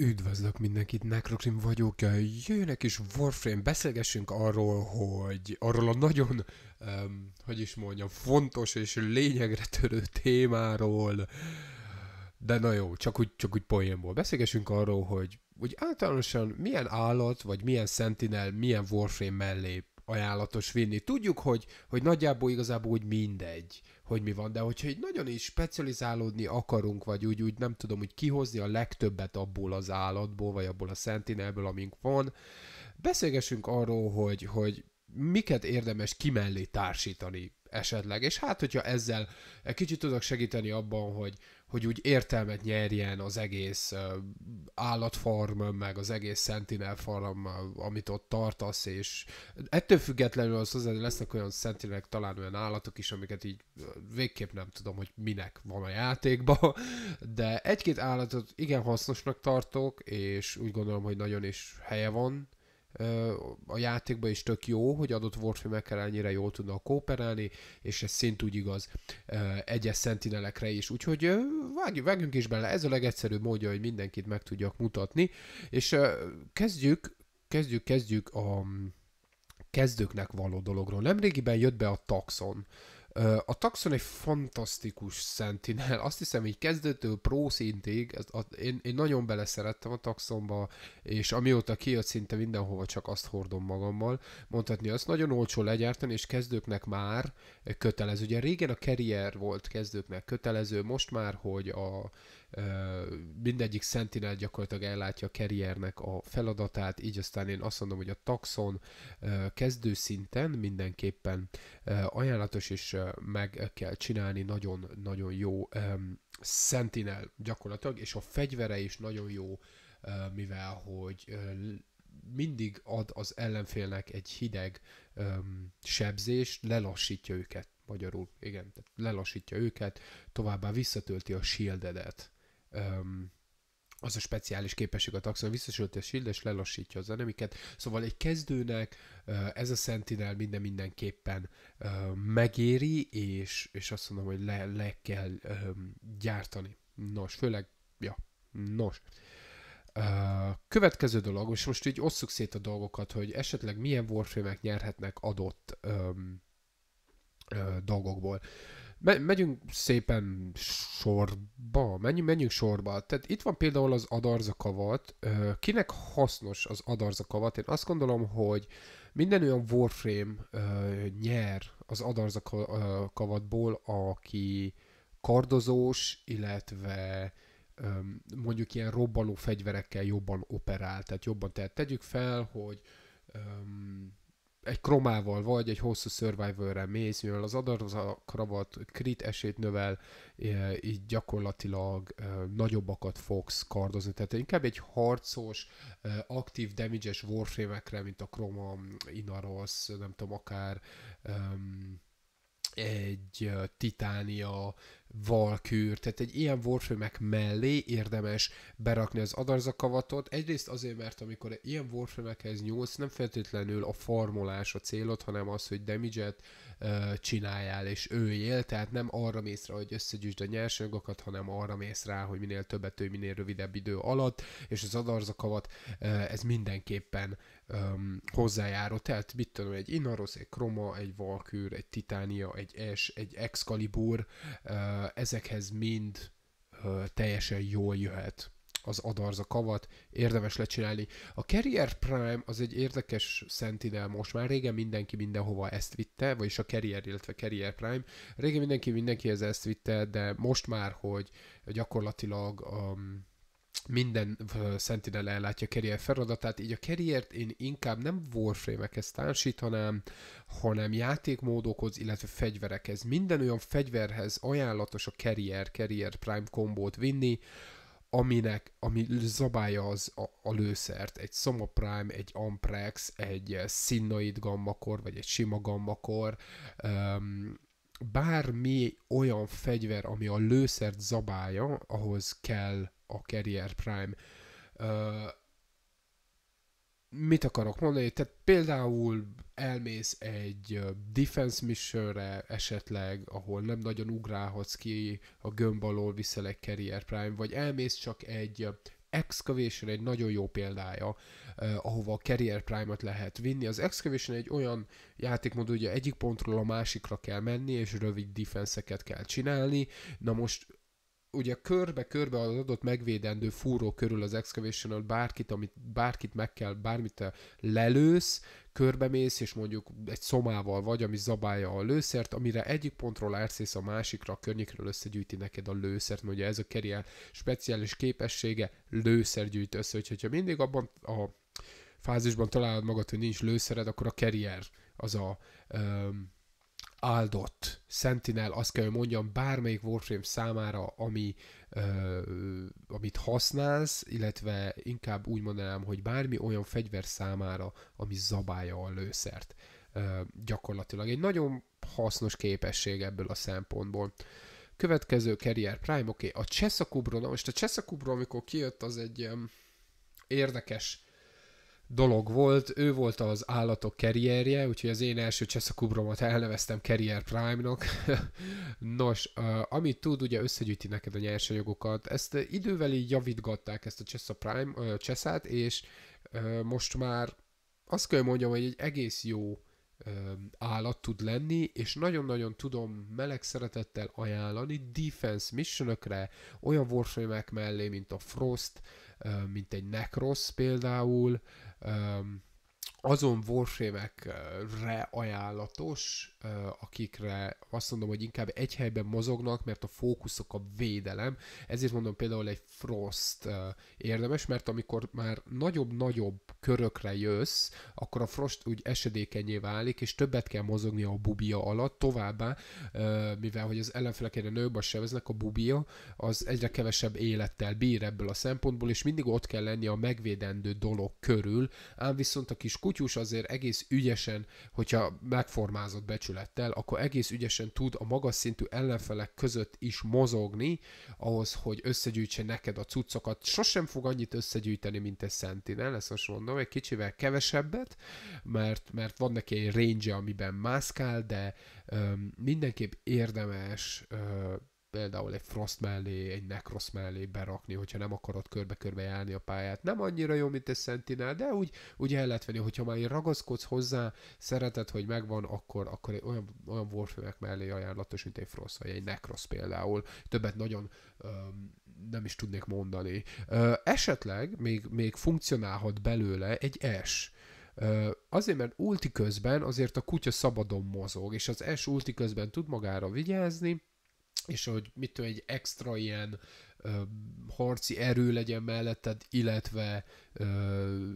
Üdvözlök mindenkit, Necrokrim vagyok, jöjjönek is Warframe, beszélgessünk arról, hogy arról a nagyon, um, hogy is mondjam, fontos és lényegre törő témáról, de na jó, csak úgy, csak úgy poénból. Beszélgessünk arról, hogy, hogy általánosan milyen állat, vagy milyen Sentinel, milyen Warframe mellé ajánlatos vinni. Tudjuk, hogy, hogy nagyjából igazából úgy mindegy hogy mi van, de hogyha egy nagyon is specializálódni akarunk, vagy úgy, úgy nem tudom, hogy kihozni a legtöbbet abból az állatból, vagy abból a sentinelből, amink van, beszélgessünk arról, hogy, hogy miket érdemes kimellé társítani esetleg. És hát, hogyha ezzel egy kicsit tudok segíteni abban, hogy, hogy úgy értelmet nyerjen az egész állatfarm, meg az egész Sentinel farm, amit ott tartasz, és ettől függetlenül az hozzá, lesznek olyan sentinelek, talán olyan állatok is, amiket így végképp nem tudom, hogy minek van a játékba, de egy-két állatot igen hasznosnak tartok, és úgy gondolom, hogy nagyon is helye van a játékban is tök jó, hogy adott warframe-ekkel ennyire jól tudnak kooperálni, és ez szint úgy igaz egyes szentinelekre is. Úgyhogy vágjunk, vágjunk is bele, ez a legegyszerűbb módja, hogy mindenkit meg tudjak mutatni, és kezdjük, kezdjük, kezdjük a kezdőknek való dologról. Nemrégiben jött be a taxon a taxon egy fantasztikus szentinel, azt hiszem hogy kezdőtől prószintig, ez, én, én nagyon beleszerettem a taxonba, és amióta kijött szinte mindenhova csak azt hordom magammal, mondhatni azt nagyon olcsó legyártani, és kezdőknek már kötelező. Ugye régen a carrier volt kezdőknek kötelező, most már, hogy a mindegyik Sentinel gyakorlatilag ellátja a karriernek a feladatát, így aztán én azt mondom, hogy a taxon kezdő szinten mindenképpen ajánlatos és meg kell csinálni nagyon-nagyon jó Sentinel gyakorlatilag, és a fegyvere is nagyon jó, mivel hogy mindig ad az ellenfélnek egy hideg öm, sebzést, lelassítja őket, magyarul, igen, tehát lelassítja őket, továbbá visszatölti a shieldedet um, az a speciális képesség a taxon, visszasülti a shield és lelassítja az enemiket, szóval egy kezdőnek ez a Sentinel minden mindenképpen megéri, és, és azt mondom, hogy le, le kell gyártani. Nos, főleg, ja, nos. Következő dolog, és most így osszuk szét a dolgokat, hogy esetleg milyen warframe nyerhetnek adott dolgokból. Me- megyünk szépen sorba, menjünk, menjünk sorba. Tehát itt van például az adarza Kinek hasznos az adarza Én azt gondolom, hogy minden olyan Warframe nyer az adarza kavatból, aki kardozós, illetve mondjuk ilyen robbanó fegyverekkel jobban operál, tehát jobban. Tehát tegyük fel, hogy egy kromával vagy egy hosszú survivorrel mész, mivel az adatokravat krit esét növel, eh, így gyakorlatilag eh, nagyobbakat fogsz kardozni. Tehát inkább egy harcos, eh, aktív damage-es warframe mint a kroma, Inaros, nem tudom, akár egy titánia, valkűr, tehát egy ilyen warframe mellé érdemes berakni az adarzakavatot. Egyrészt azért, mert amikor ilyen warframe nyúlsz, nem feltétlenül a formulás a célod, hanem az, hogy damage uh, csináljál és őjél, tehát nem arra mész rá, hogy összegyűjtsd a nyersanyagokat, hanem arra mész rá, hogy minél többet ő, minél rövidebb idő alatt, és az adarzakavat uh, ez mindenképpen um, hozzájáró. Tehát mit tudom, egy Inaros, egy Kroma, egy Valkür, egy Titánia, egy Es, egy Excalibur, uh, ezekhez mind teljesen jól jöhet az adarza kavat, érdemes lecsinálni. A Carrier Prime az egy érdekes szentinel most már, régen mindenki mindenhova ezt vitte, vagyis a Carrier, illetve Carrier Prime, régen mindenki mindenkihez ezt vitte, de most már, hogy gyakorlatilag um, minden Sentinel ellátja carrier feladatát, így a carriert én inkább nem warframe-ekhez társítanám, hanem játékmódokhoz, illetve fegyverekhez. Minden olyan fegyverhez ajánlatos a carrier, carrier prime kombót vinni, aminek, ami zabálja az a, a lőszert, egy Soma Prime, egy Amprex, egy Sinnoid gammakor, vagy egy sima gammakor, um, bármi olyan fegyver, ami a lőszert zabálja, ahhoz kell a Carrier Prime. Uh, mit akarok mondani? Tehát például elmész egy defense missionre esetleg, ahol nem nagyon ugrálhatsz ki, a gömb alól viszel egy Carrier Prime, vagy elmész csak egy Excavation egy nagyon jó példája, eh, ahova a Carrier Prime-ot lehet vinni. Az Excavation egy olyan játékmód, hogy egyik pontról a másikra kell menni, és rövid defenseket kell csinálni. Na most ugye körbe-körbe az adott megvédendő fúró körül az excavation bárkit, amit, bárkit meg kell, bármit lelősz, körbemész, és mondjuk egy szomával vagy, ami zabálja a lőszert, amire egyik pontról átszész a másikra, a környékről összegyűjti neked a lőszert, mert ugye ez a kerjel speciális képessége, lőszer gyűjt össze, hogyha mindig abban a fázisban találod magad, hogy nincs lőszered, akkor a kerier az a um, áldott Sentinel, azt kell, hogy mondjam, bármelyik Warframe számára, ami, ö, amit használsz, illetve inkább úgy mondanám, hogy bármi olyan fegyver számára, ami zabálja a lőszert. Ö, gyakorlatilag egy nagyon hasznos képesség ebből a szempontból. Következő Carrier Prime, oké, okay. a Chessa Kubron, most a Kubron, amikor kijött, az egy érdekes dolog volt, ő volt az állatok karrierje, úgyhogy az én első cseszakubromot elneveztem Carrier Prime-nak. Nos, amit tud, ugye összegyűjti neked a nyersanyagokat. Ezt idővel így javítgatták ezt a Csesza Prime cseszát, és most már azt kell mondjam, hogy egy egész jó állat tud lenni, és nagyon-nagyon tudom meleg szeretettel ajánlani defense mission olyan warframe mellé, mint a Frost, mint egy Necros például, Um, azon warframe ajánlatos, akikre azt mondom, hogy inkább egy helyben mozognak, mert a fókuszok a védelem. Ezért mondom például egy Frost érdemes, mert amikor már nagyobb-nagyobb körökre jössz, akkor a Frost úgy esedékenyé válik, és többet kell mozogni a bubia alatt, továbbá, mivel hogy az ellenfelek egyre nőbb a seveznek, a bubia az egyre kevesebb élettel bír ebből a szempontból, és mindig ott kell lenni a megvédendő dolog körül, ám viszont a kis kutyus azért egész ügyesen, hogyha megformázott becsülettel, akkor egész ügyesen tud a magas szintű ellenfelek között is mozogni, ahhoz, hogy összegyűjtse neked a cuccokat. Sosem fog annyit összegyűjteni, mint egy Sentinel, ezt most mondom, egy kicsivel kevesebbet, mert, mert van neki egy range amiben mászkál, de öm, mindenképp érdemes öm, például egy Frost mellé, egy Necros mellé berakni, hogyha nem akarod körbe-körbe járni a pályát. Nem annyira jó, mint egy Sentinel, de úgy, úgy el lehet venni, hogyha már ragaszkodsz hozzá, szereted, hogy megvan, akkor, akkor olyan, olyan warfare mellé ajánlatos, mint egy Frost vagy egy Necros például. Többet nagyon um, nem is tudnék mondani. Uh, esetleg még, még funkcionálhat belőle egy S. Azért, mert ulti közben azért a kutya szabadon mozog, és az S ulti közben tud magára vigyázni, és hogy mitől egy extra ilyen ö, harci erő legyen melletted, illetve ö,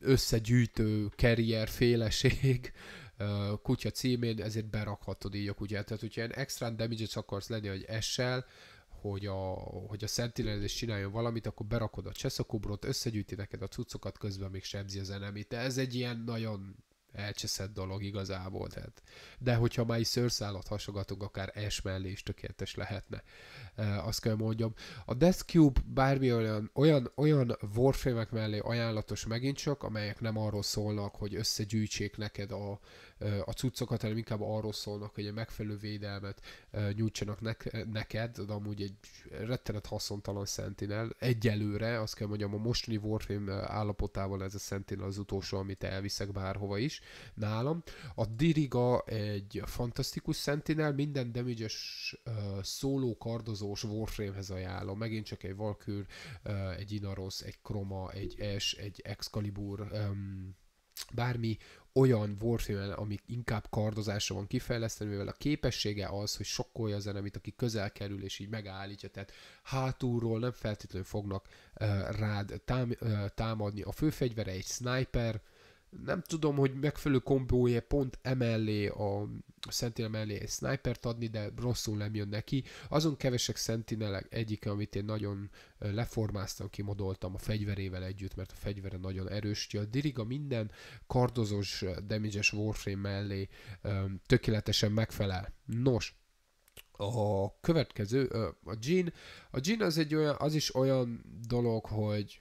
összegyűjtő karrierféleség ö, kutya címén, ezért berakhatod így a kutyát. Tehát, hogyha ilyen extra damage akarsz lenni, hogy essel, hogy a, hogy a Sentinel is csináljon valamit, akkor berakod a cseszakubrot, összegyűjti neked a cuccokat, közben még sebzi az enemit. De ez egy ilyen nagyon elcseszett dolog igazából. Tehát. De hogyha már is szőrszálat hasogatunk, akár S mellé is tökéletes lehetne. E, azt kell mondjam. A Death Cube bármi olyan, olyan, olyan warframe mellé ajánlatos megint csak, amelyek nem arról szólnak, hogy összegyűjtsék neked a a cuccokat, hanem inkább arról szólnak, hogy a megfelelő védelmet nyújtsanak nek- neked, de amúgy egy rettenet haszontalan Sentinel. Egyelőre, azt kell mondjam, a mostani Warframe állapotával ez a Sentinel az utolsó, amit elviszek bárhova is nálam. A Diriga egy fantasztikus Sentinel, minden damage uh, szóló kardozós Warframe-hez ajánlom. Megint csak egy Valkyr, uh, egy Inaros, egy Chroma, egy S, egy Excalibur, um, bármi olyan warfilmen, amik inkább kardozásra van kifejlesztve, mivel a képessége az, hogy sokkolja a zene, aki közel kerül, és így megállítja, tehát hátulról nem feltétlenül fognak uh, rád tám- uh, támadni. A főfegyvere egy sniper, nem tudom, hogy megfelelő kombója pont emellé a Sentinel mellé egy snipert adni, de rosszul nem jön neki. Azon kevesek sentinel egyike, amit én nagyon leformáztam, kimodoltam a fegyverével együtt, mert a fegyvere nagyon erős. A Diriga minden kardozós, damage Warframe mellé öm, tökéletesen megfelel. Nos, a következő, a Jean. A Jean az, egy olyan, az is olyan dolog, hogy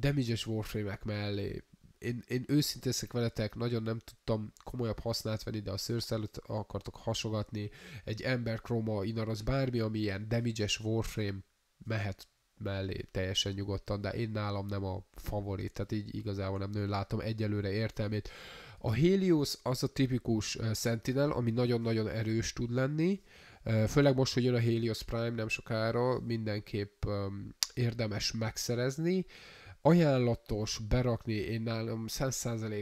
damage-es warframe mellé én, én őszintén veletek, nagyon nem tudtam komolyabb hasznát venni, de a szőrszálat akartok hasogatni. Egy ember chroma, inar az bármi, ami ilyen damage Warframe mehet mellé teljesen nyugodtan, de én nálam nem a favorit, tehát így igazából nem nagyon látom egyelőre értelmét. A Helios az a tipikus eh, Sentinel, ami nagyon-nagyon erős tud lenni, eh, főleg most, hogy jön a Helios Prime nem sokára, mindenképp ehm, érdemes megszerezni ajánlatos berakni, én nálam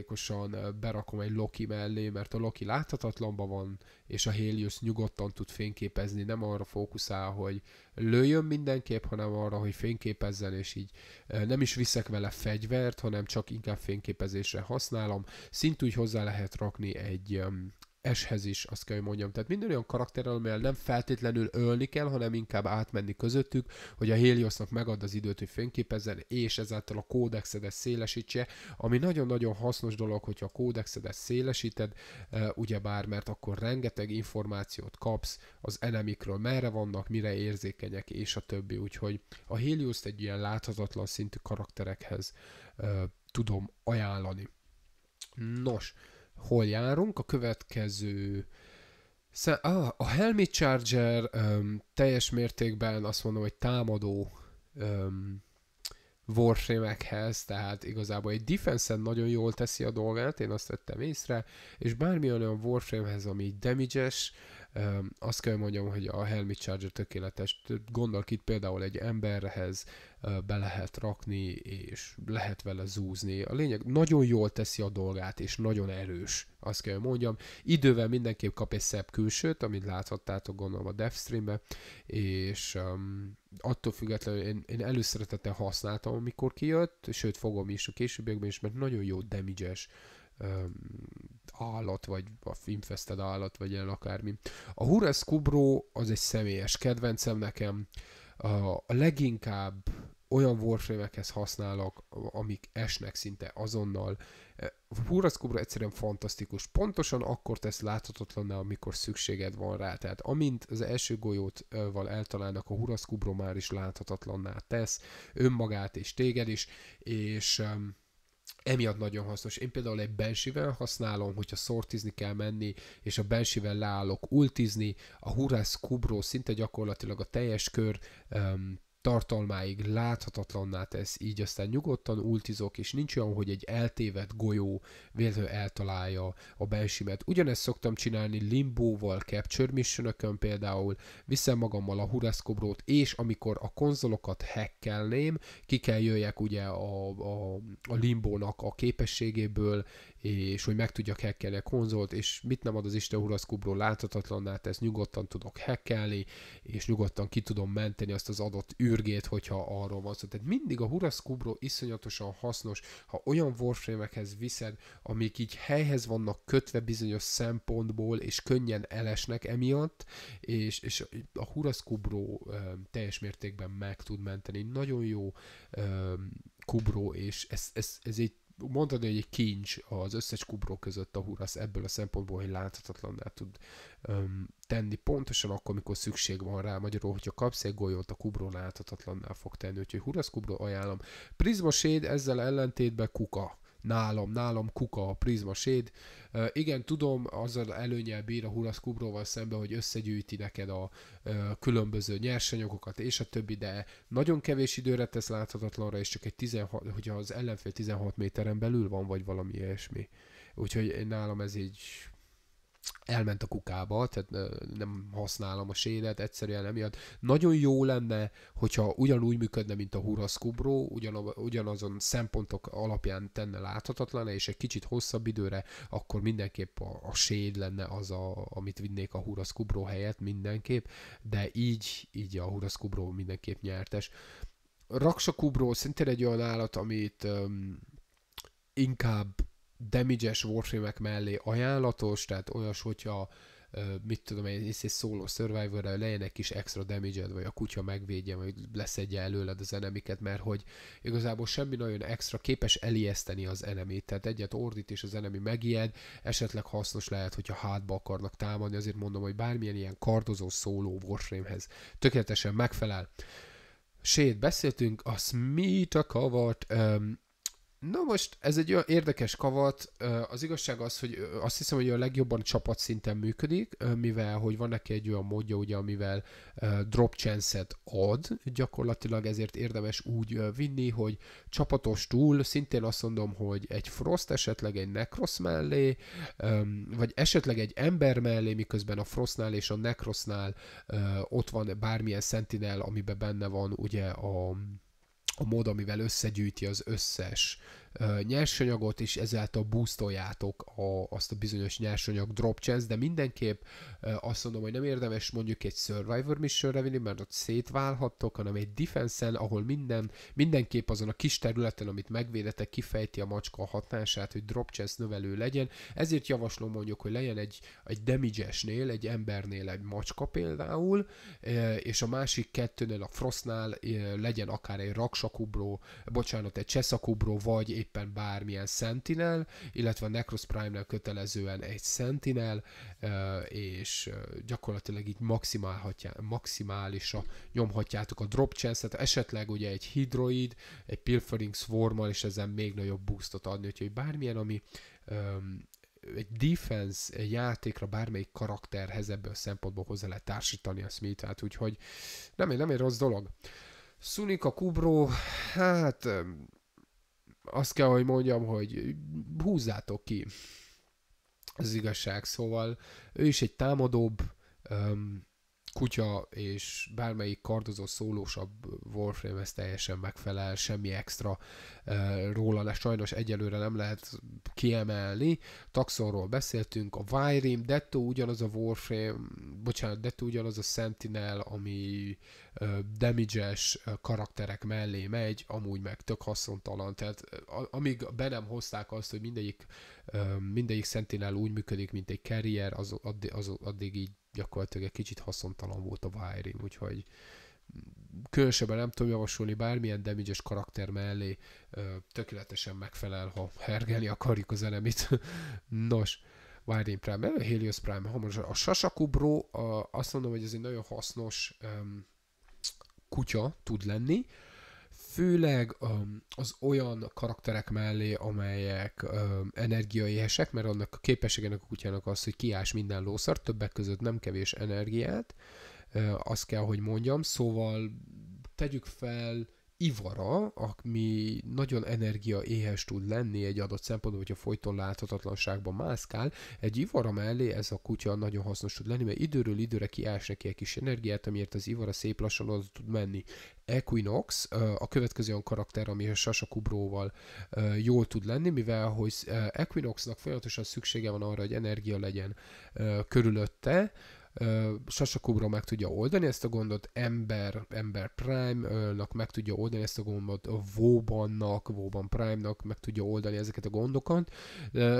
osan berakom egy Loki mellé, mert a Loki láthatatlanban van, és a Helios nyugodtan tud fényképezni, nem arra fókuszál, hogy lőjön mindenképp, hanem arra, hogy fényképezzen, és így nem is viszek vele fegyvert, hanem csak inkább fényképezésre használom. Szintúgy hozzá lehet rakni egy eshez is, azt kell, hogy mondjam. Tehát minden olyan karakterrel, amivel nem feltétlenül ölni kell, hanem inkább átmenni közöttük, hogy a Heliosnak megad az időt, hogy fényképezzen, és ezáltal a kódexedet szélesítse, ami nagyon-nagyon hasznos dolog, hogyha a kódexedet szélesíted, e, ugyebár, mert akkor rengeteg információt kapsz az enemikről, merre vannak, mire érzékenyek, és a többi. Úgyhogy a Helioszt egy ilyen láthatatlan szintű karakterekhez e, tudom ajánlani. Nos, hol járunk. A következő a Helmi Charger um, teljes mértékben azt mondom, hogy támadó um, warframe-ekhez, tehát igazából egy defense nagyon jól teszi a dolgát, én azt vettem észre, és bármi olyan Warframe-hez, ami damage azt kell mondjam, hogy a helmet Charger tökéletes. Gondolk itt például egy emberhez be lehet rakni, és lehet vele zúzni. A lényeg, nagyon jól teszi a dolgát, és nagyon erős, azt kell mondjam. Idővel mindenképp kap egy szebb külsőt, amit láthattátok gondolom a Devstream-be, és um, attól függetlenül én, én előszeretettel használtam, amikor kijött, sőt fogom is a későbbiekben is, mert nagyon jó damage állat, vagy a filmfeszted állat, vagy ilyen akármi. A Hures Kubró az egy személyes kedvencem nekem. A leginkább olyan warframe-ekhez használok, amik esnek szinte azonnal. Hures e, Kubró egyszerűen fantasztikus. Pontosan akkor tesz láthatatlanná, amikor szükséged van rá. Tehát amint az első golyótval eltalálnak, a Hures Kubró már is láthatatlanná tesz önmagát és téged is, és emiatt nagyon hasznos. Én például egy bensivel használom, hogyha szortizni kell menni, és a bensivel leállok ultizni, a Hurász kubró szinte gyakorlatilag a teljes kör um, tartalmáig láthatatlanná tesz, így aztán nyugodtan ultizok, és nincs olyan, hogy egy eltévedt golyó véletlenül eltalálja a bensimet. Ugyanezt szoktam csinálni Limbóval, Capture mission például, viszem magammal a Huraszkobrót, és amikor a konzolokat hackkelném, ki kell jöjjek ugye a, a, a Limbónak a képességéből, és hogy meg tudjak hackelni a konzolt, és mit nem ad az Isten Huraszkobró láthatatlanná tesz, nyugodtan tudok hackelni, és nyugodtan ki tudom menteni azt az adott űr fürgét, hogyha arról van szó. Tehát mindig a Kubro iszonyatosan hasznos, ha olyan warframe-ekhez viszed, amik így helyhez vannak kötve bizonyos szempontból, és könnyen elesnek emiatt, és, és a ö, teljes mértékben meg tud menteni. Nagyon jó ö, Kubro, és ez, ez, ez egy mondani, hogy egy kincs az összes kubró között a Hurasz ebből a szempontból, hogy láthatatlanná tud öm, tenni, pontosan akkor, amikor szükség van rá, magyarul, hogyha kapsz egy golyót, a kubró láthatatlanná fog tenni, úgyhogy Hurasz kubró ajánlom. Prizma Shade ezzel ellentétben kuka nálam, nálam kuka a Prisma Shade. igen, tudom, azzal előnyel bír a Hulasz Kubróval szemben, hogy összegyűjti neked a uh, különböző nyersanyagokat és a többi, de nagyon kevés időre tesz láthatatlanra, és csak egy 16, hogyha az ellenfél 16 méteren belül van, vagy valami ilyesmi. Úgyhogy nálam ez így elment a kukába, tehát nem használom a sédet, egyszerűen emiatt. Nagyon jó lenne, hogyha ugyanúgy működne, mint a Huraszkubró, ugyanazon szempontok alapján tenne láthatatlan, és egy kicsit hosszabb időre, akkor mindenképp a, a séd lenne az, a, amit vinnék a Huraszkubró helyett mindenképp, de így, így a Huraszkubró mindenképp nyertes. Raksakubró szintén egy olyan állat, amit um, inkább damage-es warframe mellé ajánlatos, tehát olyas, hogyha mit tudom én, és egy szóló survivor legyen egy kis extra damage vagy a kutya megvédje, vagy leszedje előled az enemiket, mert hogy igazából semmi nagyon extra képes elijeszteni az enemit, tehát egyet ordít, és az enemi megijed, esetleg hasznos lehet, hogyha hátba akarnak támadni, azért mondom, hogy bármilyen ilyen kardozó szóló Warframehez tökéletesen megfelel. Sét beszéltünk, a Smita kavart, um, Na most ez egy olyan érdekes kavat. Az igazság az, hogy azt hiszem, hogy a legjobban csapatszinten működik, mivel hogy van neki egy olyan módja, ugye, amivel drop chance ad, gyakorlatilag ezért érdemes úgy vinni, hogy csapatos túl, szintén azt mondom, hogy egy Frost esetleg egy Necros mellé, vagy esetleg egy ember mellé, miközben a Frostnál és a Necrosnál ott van bármilyen Sentinel, amiben benne van ugye a a mód, amivel összegyűjti az összes nyersanyagot, és ezáltal boostoljátok a, azt a bizonyos nyersanyag drop chance, de mindenképp azt mondom, hogy nem érdemes mondjuk egy Survivor missionre vinni, mert ott szétválhattok, hanem egy defense ahol minden, mindenképp azon a kis területen, amit megvédetek, kifejti a macska a hatását, hogy drop chance növelő legyen. Ezért javaslom mondjuk, hogy legyen egy, egy damage-esnél, egy embernél egy macska például, és a másik kettőnél, a Frostnál legyen akár egy raksakubró, bocsánat, egy cseszakubró, vagy éppen bármilyen Sentinel, illetve a Necros Prime-nel kötelezően egy Sentinel, és gyakorlatilag így maximálisra nyomhatjátok a drop chance-et, esetleg ugye egy Hydroid, egy Pilfering swarm és ezen még nagyobb boostot adni, úgyhogy bármilyen, ami egy defense játékra bármelyik karakterhez ebből a szempontból hozzá lehet társítani a smith úgyhogy nem egy, nem egy rossz dolog. a Kubró, hát azt kell, hogy mondjam, hogy húzzátok ki. Az igazság, szóval ő is egy támadóbb, kutya és bármelyik kardozó szólósabb Warframe ez teljesen megfelel, semmi extra e, róla de sajnos egyelőre nem lehet kiemelni. Taxonról beszéltünk, a Wyrim, Detto ugyanaz a Warframe, bocsánat, Detto ugyanaz a Sentinel, ami e, damage karakterek mellé megy, amúgy meg tök haszontalan, tehát a, amíg be nem hozták azt, hogy mindegyik, e, mindegyik Sentinel úgy működik, mint egy carrier, az, addig, az, addig így gyakorlatilag egy kicsit haszontalan volt a wiring, úgyhogy különösebben nem tudom javasolni bármilyen damage karakter mellé tökéletesen megfelel, ha hergeli akarjuk az elemit. Nos, Wiring Prime, a Helios Prime, hamarosan a Sasaku Bro, azt mondom, hogy ez egy nagyon hasznos kutya tud lenni főleg um, az olyan karakterek mellé, amelyek um, energiaéhesek, mert annak a képességenek a kutyának az, hogy kiás minden lószart, többek között nem kevés energiát, azt kell, hogy mondjam, szóval tegyük fel ivara, ami nagyon energiaéhes tud lenni egy adott szempontból, hogyha folyton láthatatlanságban mászkál, egy ivara mellé ez a kutya nagyon hasznos tud lenni, mert időről időre kiás neki egy kis energiát, amiért az ivara szép lassan oda tud menni. Equinox a következő olyan karakter, ami a Sasa Kubróval jól tud lenni, mivel hogy Equinoxnak folyamatosan szüksége van arra, hogy energia legyen körülötte, Sasakubra meg tudja oldani ezt a gondot, Ember, Ember Prime-nak meg tudja oldani ezt a gondot, Vóbannak, Vóban Prime-nak meg tudja oldani ezeket a gondokat.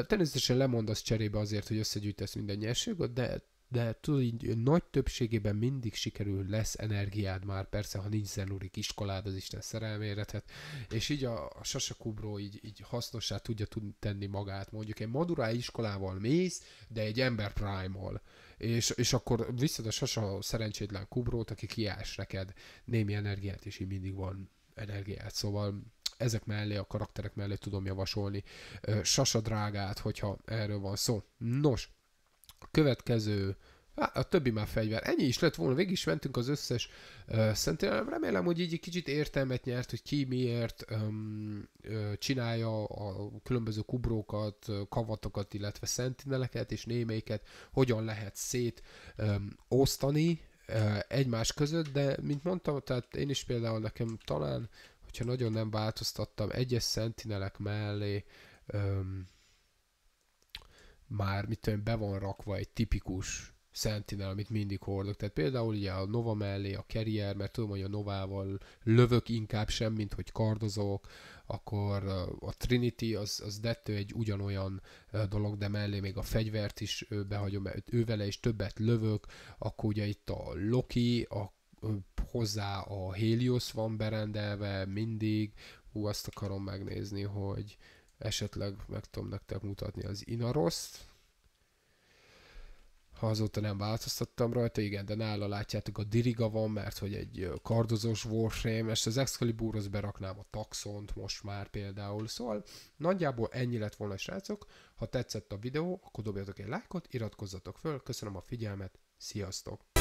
Természetesen lemondasz cserébe azért, hogy összegyűjtesz minden nyerségot, de de tudod, így nagy többségében mindig sikerül, lesz energiád már, persze, ha nincs zenurik iskolád, az Isten szerelmére, tehát, és így a, a sasakubró így, így hasznosá tudja tudni tenni magát, mondjuk egy madurái iskolával mész, de egy ember prime-hol és, és akkor visszad a sasa szerencsétlen kubrót, aki kiás neked némi energiát, és így mindig van energiát, szóval ezek mellé, a karakterek mellé tudom javasolni Sasa drágát, hogyha erről van szó. Nos, a következő a többi már fegyver. Ennyi is lett volna, végig is mentünk az összes uh, szentélem. Remélem, hogy így egy kicsit értelmet nyert, hogy ki miért um, csinálja a különböző kubrókat, kavatokat, illetve szentineleket és némelyiket, hogyan lehet szét um, osztani uh, egymás között, de mint mondtam, tehát én is például nekem talán, hogyha nagyon nem változtattam, egyes szentinelek mellé um, már mit tudom, be van rakva egy tipikus Sentinel, amit mindig hordok. Tehát például ugye a Nova mellé a Carrier, mert tudom, hogy a Novával lövök inkább sem, mint hogy kardozok, akkor uh, a Trinity az, az dettő egy ugyanolyan uh, dolog, de mellé még a fegyvert is uh, behagyom, ővele is többet lövök, akkor ugye itt a Loki, a, hozzá a Helios van berendelve mindig, hú, azt akarom megnézni, hogy esetleg meg tudom nektek mutatni az Inaroszt, ha azóta nem változtattam rajta, igen, de nála látjátok a diriga van, mert hogy egy kardozós Warframe, és az Excaliburhoz beraknám a taxont most már például, szóval nagyjából ennyi lett volna srácok, ha tetszett a videó, akkor dobjatok egy lájkot, iratkozzatok föl, köszönöm a figyelmet, sziasztok!